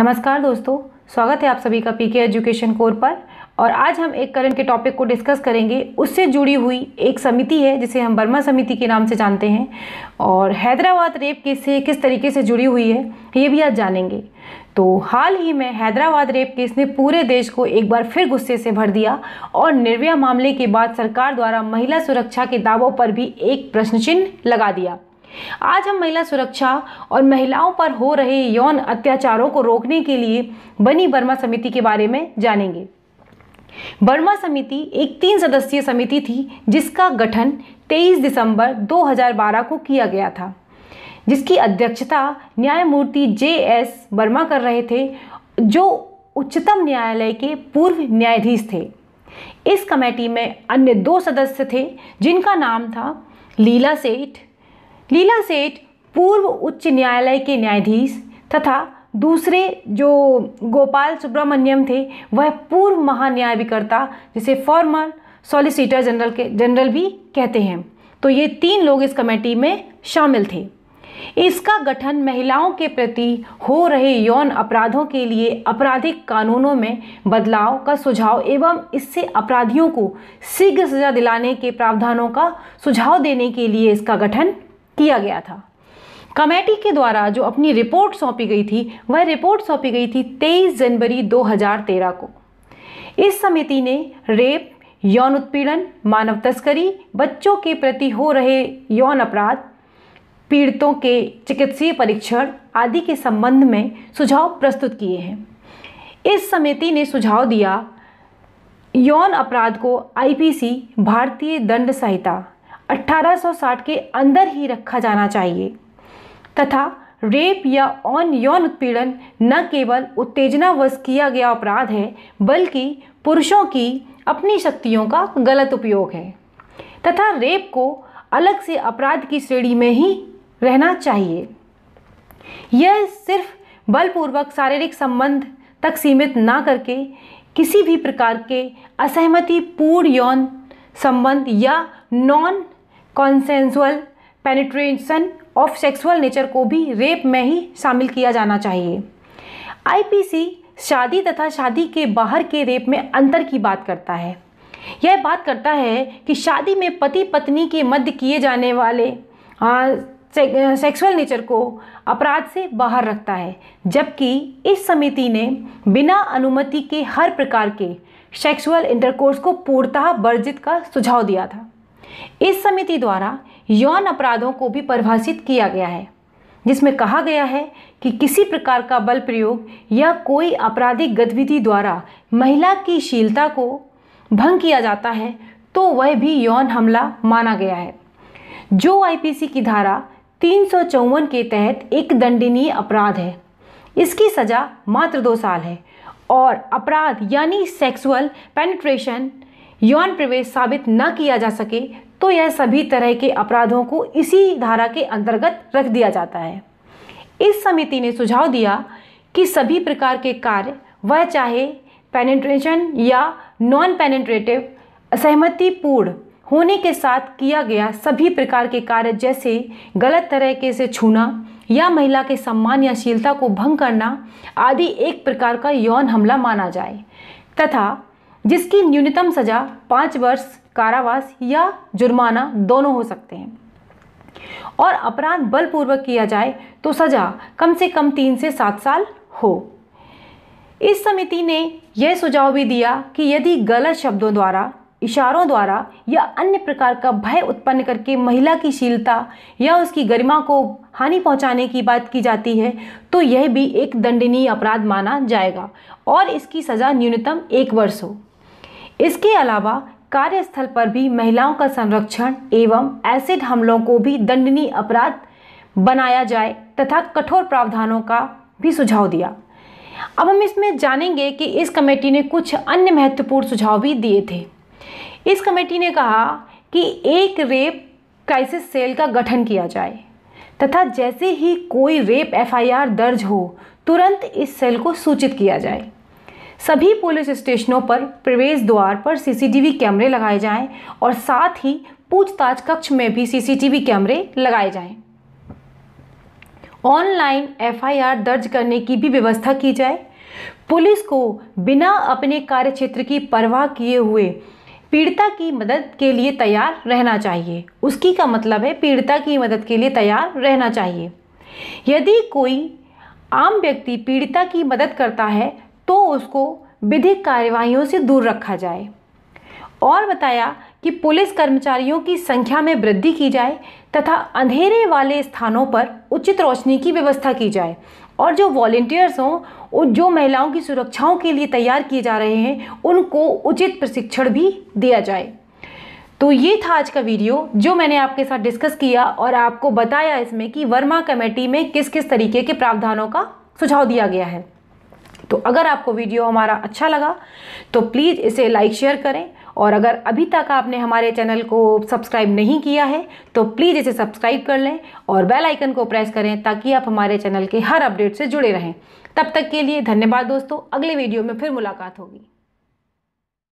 नमस्कार दोस्तों स्वागत है आप सभी का पीके एजुकेशन कोर पर और आज हम एक करंट के टॉपिक को डिस्कस करेंगे उससे जुड़ी हुई एक समिति है जिसे हम वर्मा समिति के नाम से जानते हैं और हैदराबाद रेप केस से किस तरीके से जुड़ी हुई है ये भी आज जानेंगे तो हाल ही में हैदराबाद रेप केस ने पूरे देश को एक बार फिर गुस्से से भर दिया और निर्भया मामले के बाद सरकार द्वारा महिला सुरक्षा के दावों पर भी एक प्रश्न चिन्ह लगा दिया आज हम महिला सुरक्षा और महिलाओं पर हो रहे यौन अत्याचारों को रोकने के लिए बनी बर्मा समिति के बारे में जानेंगे बर्मा समिति एक तीन सदस्यीय समिति थी जिसका गठन 23 दिसंबर 2012 को किया गया था जिसकी अध्यक्षता न्यायमूर्ति जे एस वर्मा कर रहे थे जो उच्चतम न्यायालय के पूर्व न्यायाधीश थे इस कमेटी में अन्य दो सदस्य थे जिनका नाम था लीला सेठ लीला सेठ पूर्व उच्च न्यायालय के न्यायाधीश तथा दूसरे जो गोपाल सुब्रमण्यम थे वह पूर्व महान्यायिकर्ता जिसे फॉर्मर सॉलिसिटर जनरल के जनरल भी कहते हैं तो ये तीन लोग इस कमेटी में शामिल थे इसका गठन महिलाओं के प्रति हो रहे यौन अपराधों के लिए आपराधिक कानूनों में बदलाव का सुझाव एवं इससे अपराधियों को शीघ्र सजा दिलाने के प्रावधानों का सुझाव देने के लिए इसका गठन किया गया था कमेटी के द्वारा जो अपनी रिपोर्ट सौंपी गई थी वह रिपोर्ट सौंपी गई थी 23 जनवरी 2013 को इस समिति ने रेप यौन उत्पीड़न मानव तस्करी बच्चों के प्रति हो रहे यौन अपराध पीड़ितों के चिकित्सीय परीक्षण आदि के संबंध में सुझाव प्रस्तुत किए हैं इस समिति ने सुझाव दिया यौन अपराध को आईपीसी भारतीय दंड संहिता 1860 के अंदर ही रखा जाना चाहिए तथा रेप या ऑन यौन उत्पीड़न न केवल उत्तेजनावश किया गया अपराध है बल्कि पुरुषों की अपनी शक्तियों का गलत उपयोग है तथा रेप को अलग से अपराध की श्रेणी में ही रहना चाहिए यह सिर्फ बलपूर्वक शारीरिक संबंध तक सीमित ना करके किसी भी प्रकार के असहमति पूर्ण यौन संबंध या non consensual penetration of sexual nature को भी रेप में ही शामिल किया जाना चाहिए आईपीसी शादी तथा शादी के बाहर के रेप में अंतर की बात करता है यह बात करता है कि शादी में पति पत्नी के मध्य किए जाने वाले आ, से, सेक्सुअल नेचर को अपराध से बाहर रखता है जबकि इस समिति ने बिना अनुमति के हर प्रकार के सेक्सुअल इंटरकोर्स को पूर्णतः वर्जित का सुझाव दिया था इस समिति द्वारा यौन अपराधों को भी परिभाषित किया गया है जिसमें कहा गया है कि किसी प्रकार का बल प्रयोग या कोई आपराधिक गतिविधि द्वारा महिला की शीलता को भंग किया जाता है तो वह भी यौन हमला माना गया है जो आईपीसी की धारा तीन के तहत एक दंडनीय अपराध है इसकी सज़ा मात्र दो साल है और अपराध यानी सेक्सुअल पेनिट्रेशन यौन प्रवेश साबित न किया जा सके तो यह सभी तरह के अपराधों को इसी धारा के अंतर्गत रख दिया जाता है इस समिति ने सुझाव दिया कि सभी प्रकार के कार्य वह चाहे पेनेट्रेशन या नॉन पेनेट्रेटिव असहमतिपूर्ण होने के साथ किया गया सभी प्रकार के कार्य जैसे गलत तरीके से छूना या महिला के सम्मान या शीलता को भंग करना आदि एक प्रकार का यौन हमला माना जाए तथा जिसकी न्यूनतम सजा पाँच वर्ष कारावास या जुर्माना दोनों हो सकते हैं और अपराध बलपूर्वक किया जाए तो सजा कम से कम तीन से सात साल हो इस समिति ने यह सुझाव भी दिया कि यदि गलत शब्दों द्वारा इशारों द्वारा या अन्य प्रकार का भय उत्पन्न करके महिला की शीलता या उसकी गरिमा को हानि पहुंचाने की बात की जाती है तो यह भी एक दंडनीय अपराध माना जाएगा और इसकी सज़ा न्यूनतम एक वर्ष हो इसके अलावा कार्यस्थल पर भी महिलाओं का संरक्षण एवं एसिड हमलों को भी दंडनीय अपराध बनाया जाए तथा कठोर प्रावधानों का भी सुझाव दिया अब हम इसमें जानेंगे कि इस कमेटी ने कुछ अन्य महत्वपूर्ण सुझाव भी दिए थे इस कमेटी ने कहा कि एक रेप क्राइसिस सेल का गठन किया जाए तथा जैसे ही कोई रेप एफआईआर दर्ज हो तुरंत इस सेल को सूचित किया जाए सभी पुलिस स्टेशनों पर प्रवेश द्वार पर सीसीटीवी कैमरे लगाए जाएं और साथ ही पूछताछ कक्ष में भी सीसीटीवी कैमरे लगाए जाएं। ऑनलाइन एफआईआर दर्ज करने की भी व्यवस्था की जाए पुलिस को बिना अपने कार्य क्षेत्र की परवाह किए हुए पीड़िता की मदद के लिए तैयार रहना चाहिए उसकी का मतलब है पीड़िता की मदद के लिए तैयार रहना चाहिए यदि कोई आम व्यक्ति पीड़िता की मदद करता है तो उसको विधिक कार्यवाहियों से दूर रखा जाए और बताया कि पुलिस कर्मचारियों की संख्या में वृद्धि की जाए तथा अंधेरे वाले स्थानों पर उचित रोशनी की व्यवस्था की जाए और जो वॉलेंटियर्स हों जो महिलाओं की सुरक्षाओं के लिए तैयार किए जा रहे हैं उनको उचित प्रशिक्षण भी दिया जाए तो ये था आज का वीडियो जो मैंने आपके साथ डिस्कस किया और आपको बताया इसमें कि वर्मा कमेटी में किस किस तरीके के प्रावधानों का सुझाव दिया गया है तो अगर आपको वीडियो हमारा अच्छा लगा तो प्लीज़ इसे लाइक शेयर करें और अगर अभी तक आपने हमारे चैनल को सब्सक्राइब नहीं किया है तो प्लीज़ इसे सब्सक्राइब कर लें और बेल आइकन को प्रेस करें ताकि आप हमारे चैनल के हर अपडेट से जुड़े रहें तब तक के लिए धन्यवाद दोस्तों अगले वीडियो में फिर मुलाकात होगी